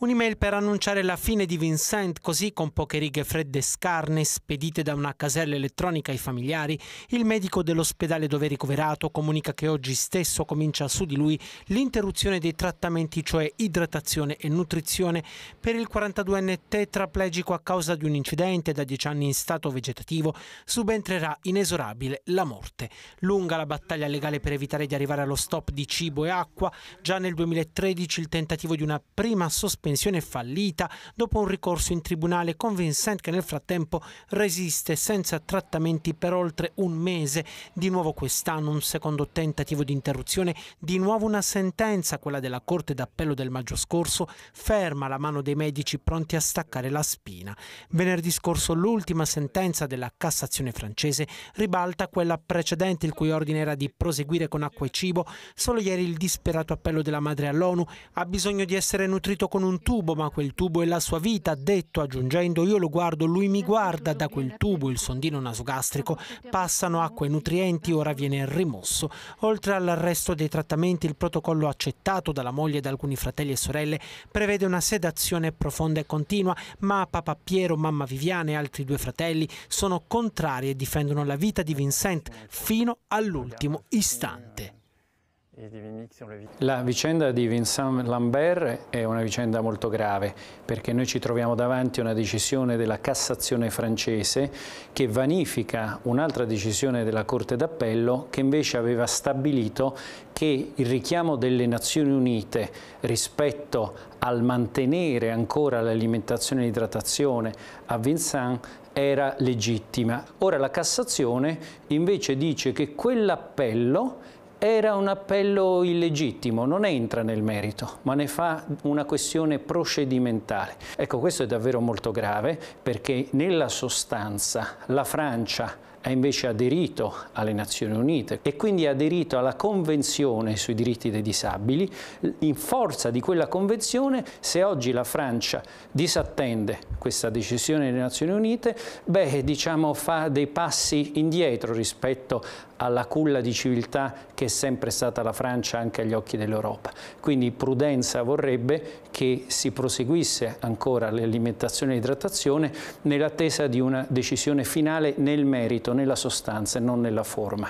Un'email per annunciare la fine di Vincent, così con poche righe fredde e scarne spedite da una casella elettronica ai familiari, il medico dell'ospedale dove è ricoverato comunica che oggi stesso comincia su di lui l'interruzione dei trattamenti, cioè idratazione e nutrizione, per il 42enne tetraplegico a causa di un incidente da 10 anni in stato vegetativo, subentrerà inesorabile la morte. Lunga la battaglia legale per evitare di arrivare allo stop di cibo e acqua, già nel 2013 il tentativo di una prima sospensione sospensione fallita dopo un ricorso in tribunale con Vincent che nel frattempo resiste senza trattamenti per oltre un mese. Di nuovo quest'anno un secondo tentativo di interruzione, di nuovo una sentenza, quella della Corte d'Appello del maggio scorso, ferma la mano dei medici pronti a staccare la spina. Venerdì scorso l'ultima sentenza della Cassazione francese ribalta quella precedente il cui ordine era di proseguire con acqua e cibo. Solo ieri il disperato appello della madre all'ONU ha bisogno di essere nutrito con un tubo, ma quel tubo è la sua vita, ha detto, aggiungendo io lo guardo, lui mi guarda, da quel tubo, il sondino nasogastrico, passano acqua e nutrienti, ora viene rimosso. Oltre all'arresto dei trattamenti, il protocollo accettato dalla moglie e da alcuni fratelli e sorelle prevede una sedazione profonda e continua, ma papà Piero, mamma Viviana e altri due fratelli sono contrari e difendono la vita di Vincent fino all'ultimo istante. La vicenda di Vincent Lambert è una vicenda molto grave perché noi ci troviamo davanti a una decisione della Cassazione francese che vanifica un'altra decisione della Corte d'Appello che invece aveva stabilito che il richiamo delle Nazioni Unite rispetto al mantenere ancora l'alimentazione e l'idratazione a Vincent era legittima. Ora la Cassazione invece dice che quell'appello era un appello illegittimo, non entra nel merito, ma ne fa una questione procedimentale. Ecco, questo è davvero molto grave perché nella sostanza la Francia ha invece aderito alle Nazioni Unite e quindi ha aderito alla Convenzione sui diritti dei disabili. In forza di quella Convenzione, se oggi la Francia disattende questa decisione delle Nazioni Unite, beh, diciamo fa dei passi indietro rispetto alla culla di civiltà che è sempre stata la Francia anche agli occhi dell'Europa. Quindi prudenza vorrebbe che si proseguisse ancora l'alimentazione e l'idratazione nell'attesa di una decisione finale nel merito, nella sostanza e non nella forma.